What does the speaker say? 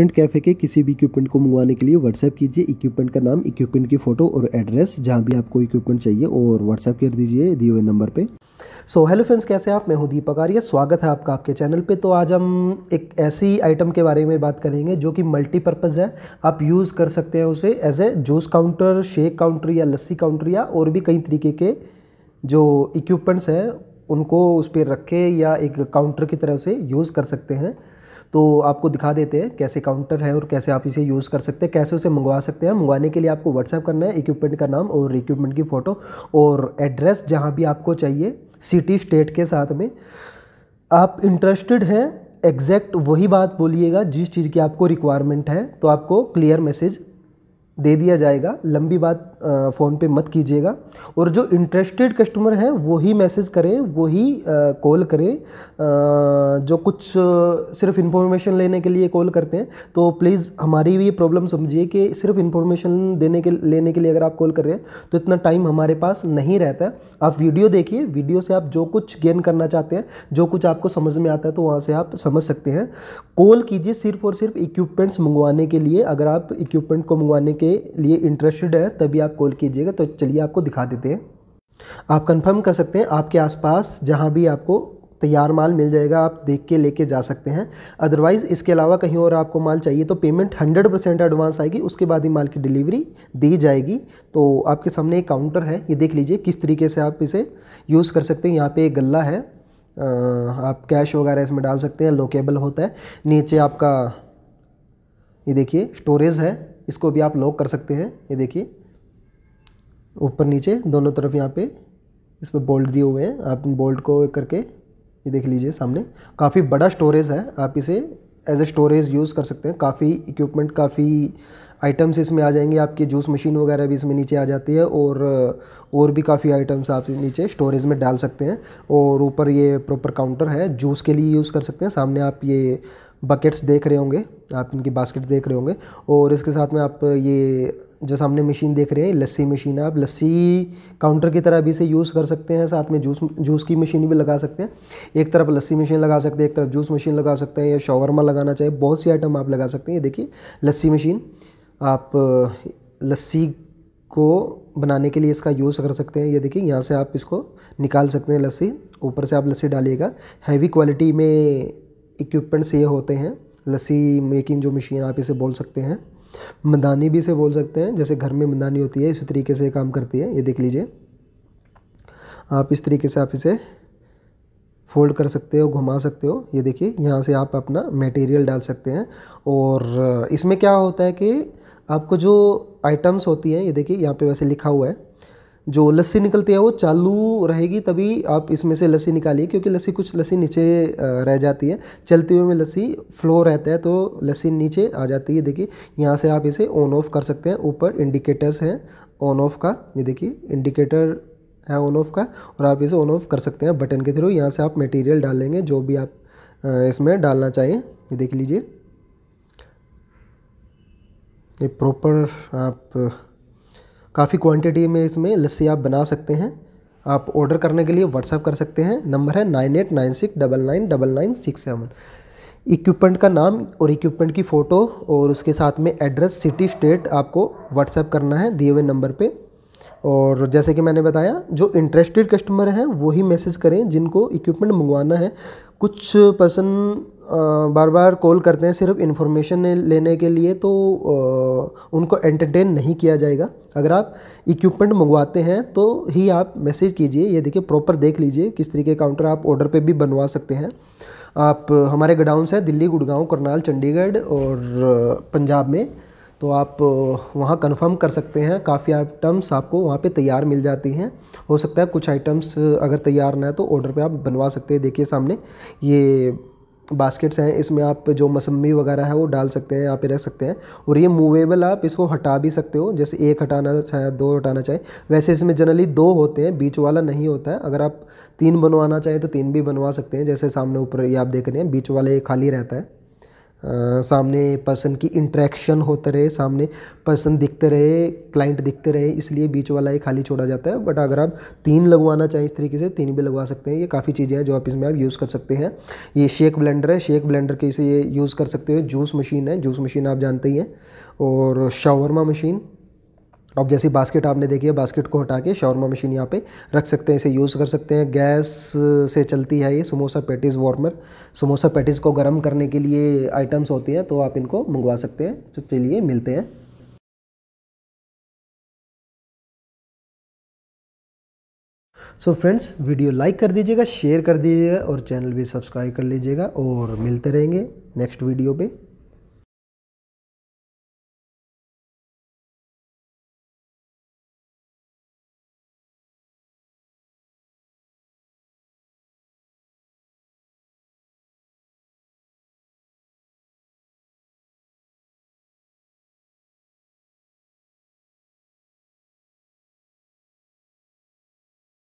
print cafe के किसी भी इक्विपमेंट को मंगवाने के लिए व्हाट्सएप कीजिए इक्विपमेंट का नाम इक्विपमेंट की फ़ोटो और एड्रेस जहाँ भी आपको इक्विपमेंट चाहिए और व्हाट्सएप कर दीजिए दिए हुए नंबर पर सो हेलो फ्रेंड्स कैसे आप मैं हूं दीपक आर्य स्वागत है आपका आपके चैनल पे तो आज हम एक ऐसी आइटम के बारे में बात करेंगे जो कि मल्टीपर्पज़ है आप यूज़ कर सकते हैं उसे as a juice counter shake counter या लस्सी काउंटर या और भी कई तरीके के जो इक्विपमेंट्स हैं उनको उस पर रखे या एक काउंटर की तरह से यूज़ कर सकते हैं तो आपको दिखा देते हैं कैसे काउंटर है और कैसे आप इसे यूज़ कर सकते हैं कैसे उसे मंगवा सकते हैं मंगवाने के लिए आपको व्हाट्सएप करना है इक्विपमेंट का नाम और इक्विपमेंट की फ़ोटो और एड्रेस जहाँ भी आपको चाहिए सिटी स्टेट के साथ में आप इंटरेस्टेड हैं एग्जैक्ट वही बात बोलिएगा जिस चीज़ की आपको रिक्वायरमेंट है तो आपको क्लियर मैसेज दे दिया जाएगा लंबी बात फ़ोन पे मत कीजिएगा और जो इंटरेस्टेड कस्टमर हैं वो ही मैसेज करें वो ही कॉल करें जो कुछ सिर्फ इन्फॉर्मेशन लेने के लिए कॉल करते हैं तो प्लीज़ हमारी भी प्रॉब्लम समझिए कि सिर्फ इन्फॉर्मेशन देने के लेने के लिए अगर आप कॉल कर रहे हैं तो इतना टाइम हमारे पास नहीं रहता है आप वीडियो देखिए वीडियो से आप जो कुछ गेन करना चाहते हैं जो कुछ आपको समझ में आता है तो वहाँ से आप समझ सकते हैं कॉल कीजिए सिर्फ और सिर्फ इक्विपमेंट्स मंगवाने के लिए अगर आप इक्विपमेंट को मंगवाने के लिए इंटरेस्टेड हैं तभी आप आप कॉल कीजिएगा तो चलिए आपको दिखा देते हैं आप कंफर्म कर सकते हैं आपके आसपास जहां भी आपको तैयार माल मिल जाएगा आप देख के लेके जा सकते हैं अदरवाइज़ इसके अलावा कहीं और आपको माल चाहिए तो पेमेंट 100 परसेंट एडवांस आएगी उसके बाद ही माल की डिलीवरी दी जाएगी तो आपके सामने एक काउंटर है ये देख लीजिए किस तरीके से आप इसे यूज़ कर सकते हैं यहाँ पे एक गला है आप कैश वगैरह इसमें डाल सकते हैं लोकेबल होता है नीचे आपका ये देखिए स्टोरेज है इसको भी आप लॉक कर सकते हैं ये देखिए ऊपर नीचे दोनों तरफ यहाँ पे इस पर बोल्ट दिए हुए हैं आप इन बोल्ट को करके ये देख लीजिए सामने काफ़ी बड़ा स्टोरेज है आप इसे एज ए स्टोरेज यूज़ कर सकते हैं काफ़ी इक्विपमेंट काफ़ी आइटम्स इसमें आ जाएंगे आपकी जूस मशीन वगैरह भी इसमें नीचे आ जाती है और और भी काफ़ी आइटम्स आप नीचे स्टोरेज में डाल सकते हैं और ऊपर ये प्रॉपर काउंटर है जूस के लिए यूज़ कर सकते हैं सामने आप ये बकेट्स देख रहे होंगे आप इनकी बास्केट देख रहे होंगे और इसके साथ में आप ये जो सामने मशीन देख रहे हैं लस्सी मशीन आप लस्सी काउंटर की तरह भी इसे यूज़ कर सकते हैं साथ में जूस जूस की मशीन भी लगा सकते हैं एक तरफ लस्सी मशीन लगा सकते हैं एक तरफ जूस मशीन लगा सकते हैं या शॉवरमा लगाना चाहिए बहुत सी आइटम आप लगा सकते हैं ये देखिए लस्सी मशीन आप लस्सी को बनाने के लिए इसका यूज़ कर सकते हैं ये देखिए यहाँ से आप इसको निकाल सकते हैं लस्सी ऊपर से आप लस्सी डालिएगा हैवी क्वालिटी में इक्विपमेंट्स ये होते हैं लस्सी मेकिंग जो मशीन आप इसे बोल सकते हैं मंदानी भी इसे बोल सकते हैं जैसे घर में मंदानी होती है इसी तरीके से काम करती है ये देख लीजिए आप इस तरीके से आप इसे फोल्ड कर सकते हो घुमा सकते हो ये देखिए यहाँ से आप अपना मटेरियल डाल सकते हैं और इसमें क्या होता है कि आपको जो आइटम्स होती हैं ये देखिए यहाँ पे वैसे लिखा हुआ है जो लस्सी निकलती है वो चालू रहेगी तभी आप इसमें से लस्सी निकालिए क्योंकि लस्सी कुछ लस्सी नीचे रह जाती है चलते हुए में लस्सी फ्लो रहता है तो लस्सी नीचे आ जाती है देखिए यहाँ से आप इसे ऑन ऑफ कर सकते हैं ऊपर इंडिकेटर्स हैं ऑन ऑफ का ये देखिए इंडिकेटर है ऑन ऑफ का और आप इसे ऑन ऑफ कर सकते हैं बटन के थ्रू यहाँ से आप मटेरियल डालेंगे जो भी आप इसमें डालना चाहिए ये देख लीजिए ये प्रॉपर आप काफ़ी क्वांटिटी में इसमें लस्सी आप बना सकते हैं आप ऑर्डर करने के लिए व्हाट्सअप कर सकते हैं नंबर है nine eight nine six double nine double nine six seven equipment का नाम और इक्विपमेंट की फ़ोटो और उसके साथ में एड्रेस सिटी स्टेट आपको व्हाट्सएप करना है दिए हुए नंबर पर और जैसे कि मैंने बताया जो इंटरेस्टेड कस्टमर हैं वही मैसेज करें जिनको इक्विपमेंट मंगवाना है कुछ पर्सन बार बार कॉल करते हैं सिर्फ इन्फॉर्मेशन लेने के लिए तो उनको एंटरटेन नहीं किया जाएगा अगर आप इक्विपमेंट मंगवाते हैं तो ही आप मैसेज कीजिए ये देखिए प्रॉपर देख लीजिए किस तरीके काउंटर आप ऑर्डर पे भी बनवा सकते हैं आप हमारे गडाउंस हैं दिल्ली गुड़गांव करनाल चंडीगढ़ और पंजाब में तो आप वहाँ कंफर्म कर सकते हैं काफ़ी आइटम्स आपको वहाँ पे तैयार मिल जाती हैं हो सकता है कुछ आइटम्स अगर तैयार ना है तो ऑर्डर पे आप बनवा सकते हैं देखिए सामने ये बास्केट्स हैं इसमें आप जो मसम्मी वगैरह है वो डाल सकते हैं यहाँ पे रख सकते हैं और ये मूवेबल आप इसको हटा भी सकते हो जैसे एक हटाना चाहे दो हटाना चाहे वैसे इसमें जनरली दो होते हैं बीच वाला नहीं होता है अगर आप तीन बनवाना चाहें तो तीन भी बनवा सकते हैं जैसे सामने ऊपर ये आप देख रहे हैं बीच वाला ये खाली रहता है सामने पर्सन की इंट्रैक्शन होते रहे सामने पर्सन दिखते रहे क्लाइंट दिखते रहे इसलिए बीच वाला ही खाली छोड़ा जाता है बट अगर आप तीन लगवाना चाहें इस तरीके से तीन भी लगवा सकते हैं ये काफ़ी चीज़ें हैं जो आप इसमें आप यूज़ कर सकते हैं ये शेक ब्लेंडर है शेक ब्लेंडर के इसे ये यूज़ कर सकते हो जूस मशीन है जूस मशीन आप जानते ही हैं और शावरमा मशीन अब जैसे बास्केट आपने देखी है बास्केट को हटा के शॉर्मा मशीन यहाँ पे रख सकते हैं इसे यूज़ कर सकते हैं गैस से चलती है ये samosa patties warmer samosa patties को गर्म करने के लिए आइटम्स होती हैं तो आप इनको मंगवा सकते हैं तो चलिए मिलते हैं सो फ्रेंड्स वीडियो लाइक कर दीजिएगा शेयर कर दीजिएगा और चैनल भी सब्सक्राइब कर लीजिएगा और मिलते रहेंगे नेक्स्ट वीडियो पर